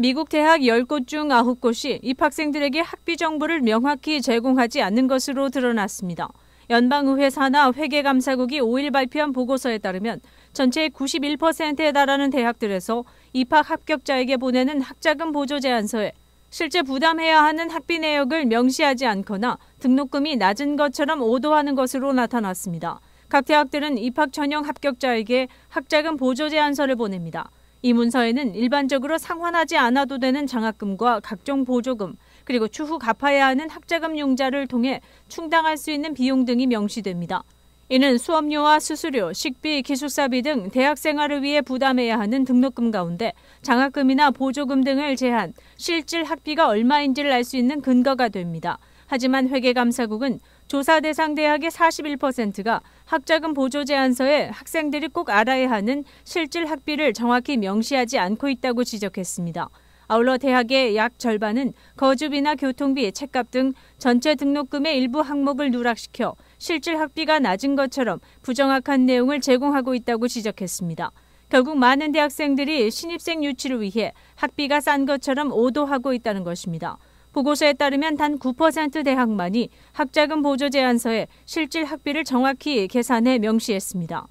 미국 대학 10곳 중 9곳이 입학생들에게 학비 정보를 명확히 제공하지 않는 것으로 드러났습니다. 연방의회 산하 회계감사국이 5일 발표한 보고서에 따르면 전체 91%에 달하는 대학들에서 입학 합격자에게 보내는 학자금 보조 제안서에 실제 부담해야 하는 학비 내역을 명시하지 않거나 등록금이 낮은 것처럼 오도하는 것으로 나타났습니다. 각 대학들은 입학 전형 합격자에게 학자금 보조 제안서를 보냅니다. 이 문서에는 일반적으로 상환하지 않아도 되는 장학금과 각종 보조금, 그리고 추후 갚아야 하는 학자금 융자를 통해 충당할 수 있는 비용 등이 명시됩니다. 이는 수업료와 수수료, 식비, 기숙사비 등 대학 생활을 위해 부담해야 하는 등록금 가운데 장학금이나 보조금 등을 제한, 실질 학비가 얼마인지를 알 수 있는 근거가 됩니다. 하지만 회계감사국은 조사 대상 대학의 41%가 학자금 보조 제안서에 학생들이 꼭 알아야 하는 실질 학비를 정확히 명시하지 않고 있다고 지적했습니다. 아울러 대학의 약 절반은 거주비나 교통비, 책값 등 전체 등록금의 일부 항목을 누락시켜 실질 학비가 낮은 것처럼 부정확한 내용을 제공하고 있다고 지적했습니다. 결국 많은 대학생들이 신입생 유치를 위해 학비가 싼 것처럼 오도하고 있다는 것입니다. 보고서에 따르면 단 9% 대학만이 학자금 보조 제안서에 실질 학비를 정확히 계산해 명시했습니다.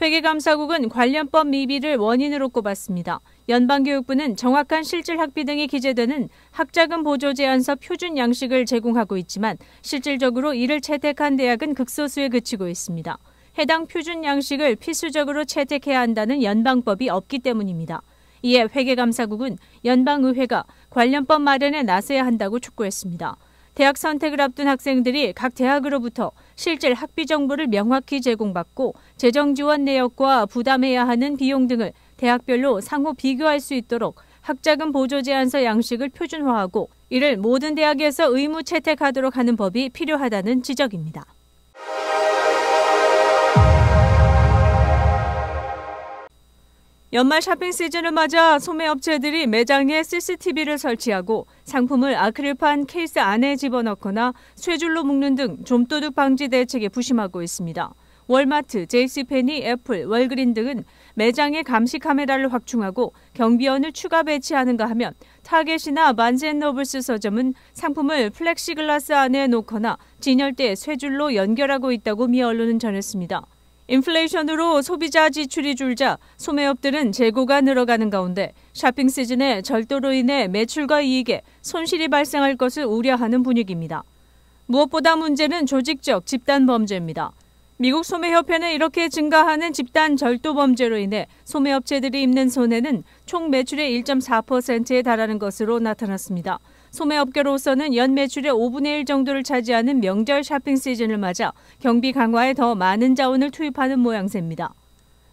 회계감사국은 관련법 미비를 원인으로 꼽았습니다. 연방교육부는 정확한 실질 학비 등이 기재되는 학자금 보조 제안서 표준 양식을 제공하고 있지만 실질적으로 이를 채택한 대학은 극소수에 그치고 있습니다. 해당 표준 양식을 필수적으로 채택해야 한다는 연방법이 없기 때문입니다. 이에 회계감사국은 연방의회가 관련법 마련에 나서야 한다고 촉구했습니다. 대학 선택을 앞둔 학생들이 각 대학으로부터 실질 학비 정보를 명확히 제공받고 재정 지원 내역과 부담해야 하는 비용 등을 대학별로 상호 비교할 수 있도록 학자금 보조 제안서 양식을 표준화하고 이를 모든 대학에서 의무 채택하도록 하는 법이 필요하다는 지적입니다. 연말 쇼핑 시즌을 맞아 소매업체들이 매장에 CCTV를 설치하고 상품을 아크릴판 케이스 안에 집어넣거나 쇠줄로 묶는 등 좀도둑 방지 대책에 부심하고 있습니다. 월마트, JC페니, 애플, 월그린 등은 매장에 감시 카메라를 확충하고 경비원을 추가 배치하는가 하면 타겟이나 만센노블스 서점은 상품을 플렉시글라스 안에 놓거나 진열대 쇠줄로 연결하고 있다고 미얼루는 전했습니다. 인플레이션으로 소비자 지출이 줄자 소매업들은 재고가 늘어가는 가운데 쇼핑 시즌에 절도로 인해 매출과 이익에 손실이 발생할 것을 우려하는 분위기입니다. 무엇보다 문제는 조직적 집단 범죄입니다. 미국 소매협회는 이렇게 증가하는 집단 절도 범죄로 인해 소매업체들이 입는 손해는 총 매출의 1.4%에 달하는 것으로 나타났습니다. 소매업계로서는 연 매출의 5분의 1 정도를 차지하는 명절 쇼핑 시즌을 맞아 경비 강화에 더 많은 자원을 투입하는 모양새입니다.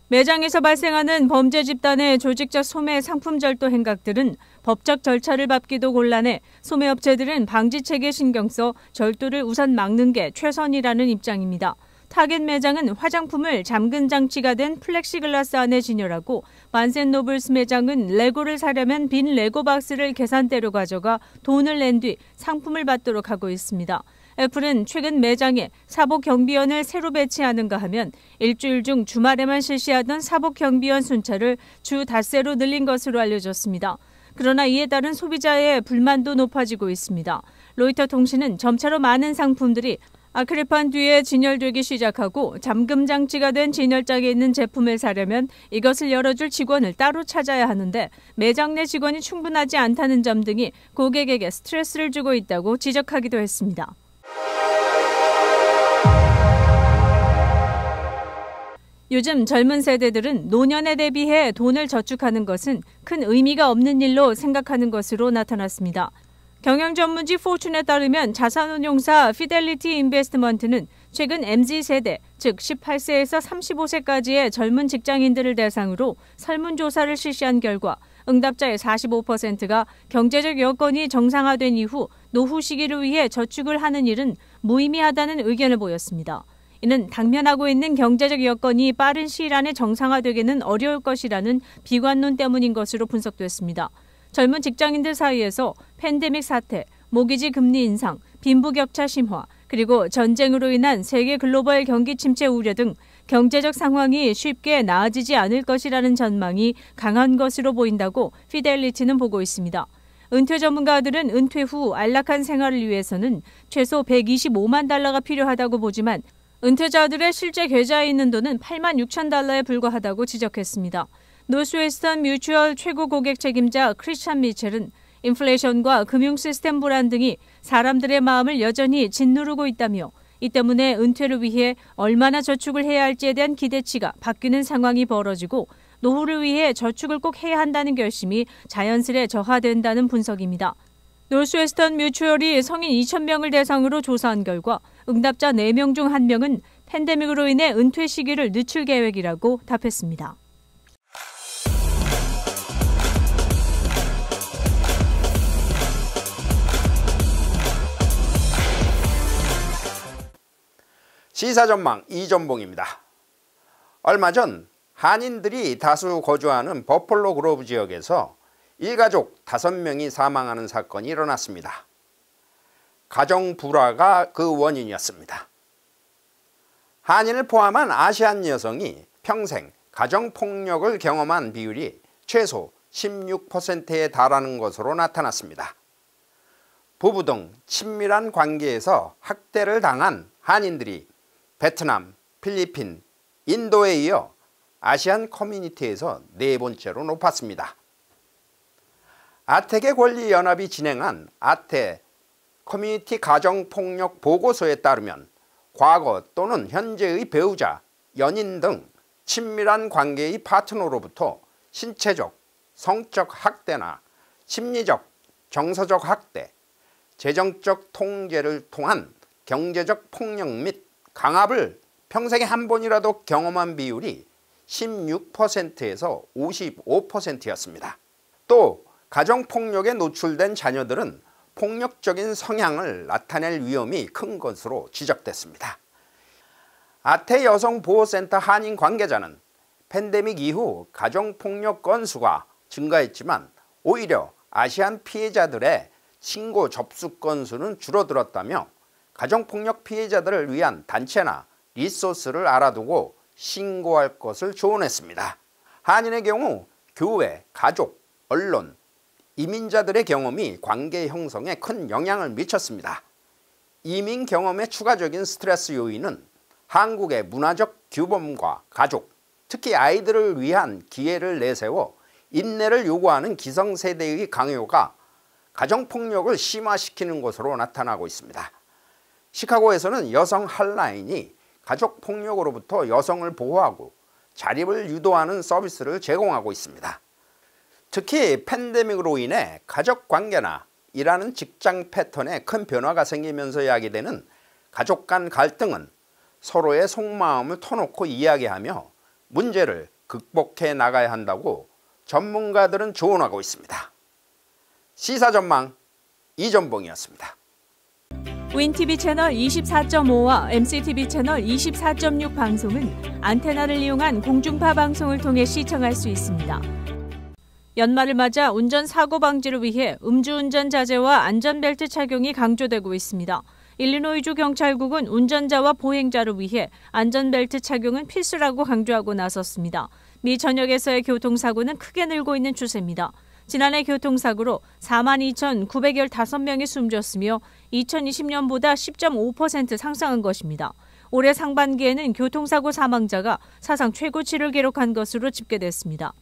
매장에서 발생하는 범죄 집단의 조직적 소매 상품 절도 행각들은 법적 절차를 밟기도 곤란해 소매업체들은 방지책에 신경 써 절도를 우선 막는 게 최선이라는 입장입니다. 타겟 매장은 화장품을 잠근 장치가 된 플렉시글라스 안에 진열하고 만센노블스 매장은 레고를 사려면 빈 레고 박스를 계산대로 가져가 돈을 낸 뒤 상품을 받도록 하고 있습니다. 애플은 최근 매장에 사복 경비원을 새로 배치하는가 하면 일주일 중 주말에만 실시하던 사복 경비원 순찰을 주 닷새로 늘린 것으로 알려졌습니다. 그러나 이에 따른 소비자의 불만도 높아지고 있습니다. 로이터 통신은 점차로 많은 상품들이 아크릴판 뒤에 진열되기 시작하고 잠금 장치가 된 진열장에 있는 제품을 사려면 이것을 열어줄 직원을 따로 찾아야 하는데 매장 내 직원이 충분하지 않다는 점 등이 고객에게 스트레스를 주고 있다고 지적하기도 했습니다. 요즘 젊은 세대들은 노년에 대비해 돈을 저축하는 것은 큰 의미가 없는 일로 생각하는 것으로 나타났습니다. 경영 전문지 포춘에 따르면 자산운용사 피델리티 인베스트먼트는 최근 MZ 세대, 즉 18세에서 35세까지의 젊은 직장인들을 대상으로 설문조사를 실시한 결과 응답자의 45%가 경제적 여건이 정상화된 이후 노후 시기를 위해 저축을 하는 일은 무의미하다는 의견을 보였습니다. 이는 당면하고 있는 경제적 여건이 빠른 시일 안에 정상화되기는 어려울 것이라는 비관론 때문인 것으로 분석됐습니다. 젊은 직장인들 사이에서 팬데믹 사태, 모기지 금리 인상, 빈부격차 심화, 그리고 전쟁으로 인한 세계 글로벌 경기 침체 우려 등 경제적 상황이 쉽게 나아지지 않을 것이라는 전망이 강한 것으로 보인다고 피델리티는 보고 있습니다. 은퇴 전문가들은 은퇴 후 안락한 생활을 위해서는 최소 125만 달러가 필요하다고 보지만 은퇴자들의 실제 계좌에 있는 돈은 8만 6천 달러에 불과하다고 지적했습니다. 노스웨스턴 뮤추얼 최고 고객 책임자 크리스찬 미첼은 인플레이션과 금융 시스템 불안 등이 사람들의 마음을 여전히 짓누르고 있다며 이 때문에 은퇴를 위해 얼마나 저축을 해야 할지에 대한 기대치가 바뀌는 상황이 벌어지고 노후를 위해 저축을 꼭 해야 한다는 결심이 자연스레 저하된다는 분석입니다. 노스웨스턴 뮤추얼이 성인 2,000명을 대상으로 조사한 결과 응답자 4명 중 1명은 팬데믹으로 인해 은퇴 시기를 늦출 계획이라고 답했습니다. 시사전망 이전봉입니다. 얼마 전 한인들이 다수 거주하는 버펄로 그로브 지역에서 일가족 5명이 사망하는 사건이 일어났습니다. 가정 불화가 그 원인이었습니다. 한인을 포함한 아시안 여성이 평생 가정폭력을 경험한 비율이 최소 16%에 달하는 것으로 나타났습니다. 부부 등 친밀한 관계에서 학대를 당한 한인들이 베트남, 필리핀, 인도에 이어 아시안 커뮤니티에서 네 번째로 높았습니다. 아텍의 권리연합이 진행한 아텍 커뮤니티 가정폭력 보고서에 따르면 과거 또는 현재의 배우자, 연인 등 친밀한 관계의 파트너로부터 신체적, 성적 학대나 심리적, 정서적 학대, 재정적 통제를 통한 경제적 폭력 및 강압을 평생에 한 번이라도 경험한 비율이 16%에서 55%였습니다. 또 가정폭력에 노출된 자녀들은 폭력적인 성향을 나타낼 위험이 큰 것으로 지적됐습니다. 아태 여성보호센터 한인 관계자는 팬데믹 이후 가정폭력 건수가 증가했지만 오히려 아시안 피해자들의 신고 접수 건수는 줄어들었다며 가정폭력 피해자들을 위한 단체나 리소스를 알아두고 신고할 것을 조언했습니다. 한인의 경우 교회, 가족, 언론, 이민자들의 경험이 관계 형성에 큰 영향을 미쳤습니다. 이민 경험의 추가적인 스트레스 요인은 한국의 문화적 규범과 가족, 특히 아이들을 위한 기회를 내세워 인내를 요구하는 기성세대의 강요가 가정폭력을 심화시키는 것으로 나타나고 있습니다. 시카고에서는 여성 한라인이 가족 폭력으로부터 여성을 보호하고 자립을 유도하는 서비스를 제공하고 있습니다. 특히 팬데믹으로 인해 가족 관계나 일하는 직장 패턴에 큰 변화가 생기면서 이야기되는 가족 간 갈등은 서로의 속마음을 터놓고 이야기하며 문제를 극복해 나가야 한다고 전문가들은 조언하고 있습니다. 시사전망 이전봉이었습니다. w i 윈TV 채널 24.5와 MCTV 채널 24.6 방송은 안테나를 이용한 공중파 방송을 통해 시청할 수 있습니다. 연말을 맞아 운전 사고 방지를 위해 음주운전 자제와 안전벨트 착용이 강조되고 있습니다. 일리노이주 경찰국은 운전자와 보행자를 위해 안전벨트 착용은 필수라고 강조하고 나섰습니다. 미 전역에서의 교통사고는 크게 늘고 있는 추세입니다. 지난해 교통사고로 42,915명이 숨졌으며 2020년보다 10.5% 상승한 것입니다. 올해 상반기에는 교통사고 사망자가 사상 최고치를 기록한 것으로 집계됐습니다.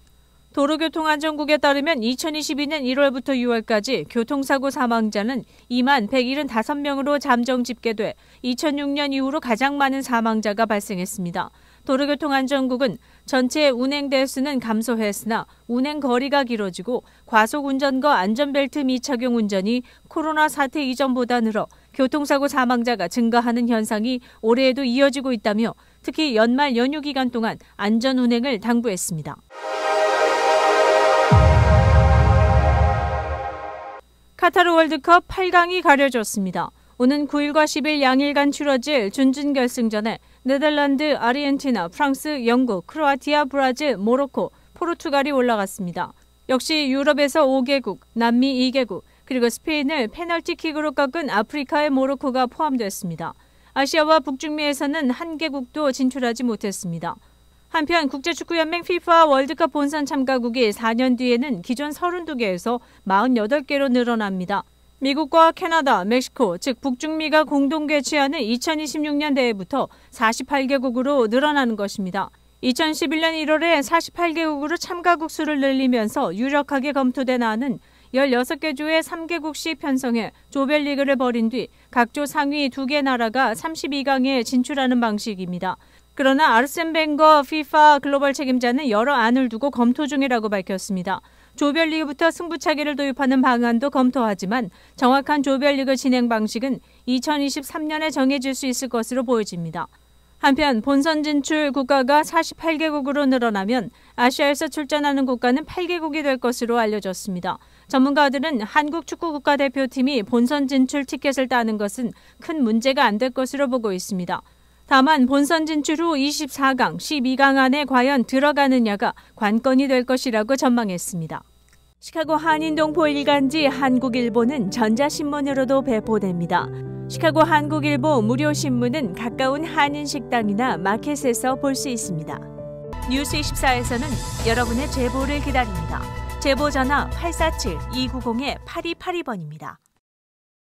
도로교통안전국에 따르면 2022년 1월부터 6월까지 교통사고 사망자는 2만 175명으로 잠정 집계돼 2006년 이후로 가장 많은 사망자가 발생했습니다. 도로교통안전국은 전체 운행 대수는 감소했으나 운행 거리가 길어지고 과속 운전과 안전벨트 미착용 운전이 코로나 사태 이전보다 늘어 교통사고 사망자가 증가하는 현상이 올해에도 이어지고 있다며 특히 연말 연휴 기간 동안 안전 운행을 당부했습니다. 카타르 월드컵 8강이 가려졌습니다. 오는 9일과 10일 양일간 치러질 준준 결승전에 네덜란드, 아르헨티나, 프랑스, 영국, 크로아티아, 브라질, 모로코, 포르투갈이 올라갔습니다. 역시 유럽에서 5개국, 남미 2개국, 그리고 스페인을 페널티킥으로 꺾은 아프리카의 모로코가 포함됐습니다. 아시아와 북중미에서는 한 개국도 진출하지 못했습니다. 한편 국제축구연맹 FIFA 월드컵 본선 참가국이 4년 뒤에는 기존 32개에서 48개로 늘어납니다. 미국과 캐나다, 멕시코, 즉 북중미가 공동 개최하는 2026년 대회부터 48개국으로 늘어나는 것입니다. 2011년 1월에 48개국으로 참가국 수를 늘리면서 유력하게 검토된 안은 16개 주에 3개국씩 편성해 조별리그를 벌인 뒤 각조 상위 2개 나라가 32강에 진출하는 방식입니다. 그러나 아르센 벵거 FIFA 글로벌 책임자는 여러 안을 두고 검토 중이라고 밝혔습니다. 조별리그부터 승부차기를 도입하는 방안도 검토하지만 정확한 조별리그 진행 방식은 2023년에 정해질 수 있을 것으로 보여집니다. 한편 본선 진출 국가가 48개국으로 늘어나면 아시아에서 출전하는 국가는 8개국이 될 것으로 알려졌습니다. 전문가들은 한국 축구 국가대표팀이 본선 진출 티켓을 따는 것은 큰 문제가 안 될 것으로 보고 있습니다. 다만 본선 진출 후 24강, 12강 안에 과연 들어가느냐가 관건이 될 것이라고 전망했습니다. 시카고 한인동 볼일간지 한국일보는 전자신문으로도 배포됩니다. 시카고 한국일보 무료신문은 가까운 한인식당이나 마켓에서 볼 수 있습니다. 뉴스24에서는 여러분의 제보를 기다립니다. 제보 전화 847-290-8282번입니다.